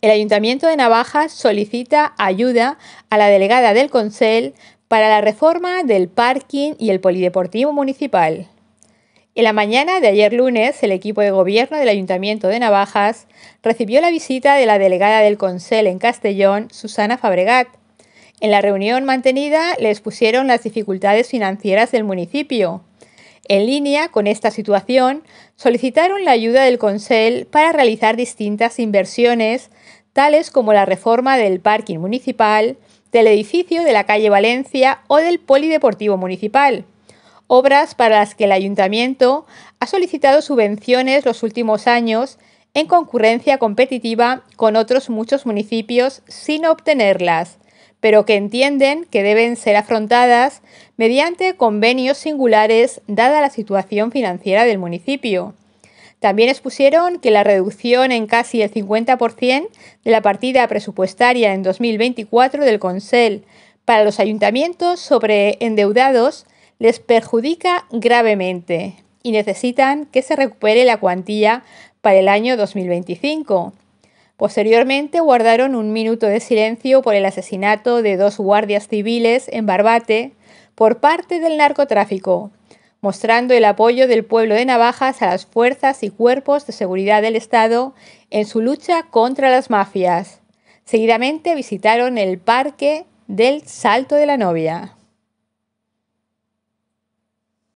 El Ayuntamiento de Navajas solicita ayuda a la delegada del Consell para la reforma del parking y el polideportivo municipal. En la mañana de ayer lunes, el equipo de gobierno del Ayuntamiento de Navajas recibió la visita de la delegada del Consell en Castellón, Susana Fabregat. En la reunión mantenida le expusieron las dificultades financieras del municipio, en línea con esta situación, solicitaron la ayuda del Consell para realizar distintas inversiones, tales como la reforma del parking municipal, del edificio de la calle Valencia o del Polideportivo Municipal, obras para las que el ayuntamiento ha solicitado subvenciones los últimos años en concurrencia competitiva con otros muchos municipios sin obtenerlas pero que entienden que deben ser afrontadas mediante convenios singulares dada la situación financiera del municipio. También expusieron que la reducción en casi el 50% de la partida presupuestaria en 2024 del Consell para los ayuntamientos sobreendeudados les perjudica gravemente y necesitan que se recupere la cuantía para el año 2025. Posteriormente guardaron un minuto de silencio por el asesinato de dos guardias civiles en Barbate por parte del narcotráfico, mostrando el apoyo del pueblo de Navajas a las fuerzas y cuerpos de seguridad del Estado en su lucha contra las mafias. Seguidamente visitaron el Parque del Salto de la Novia.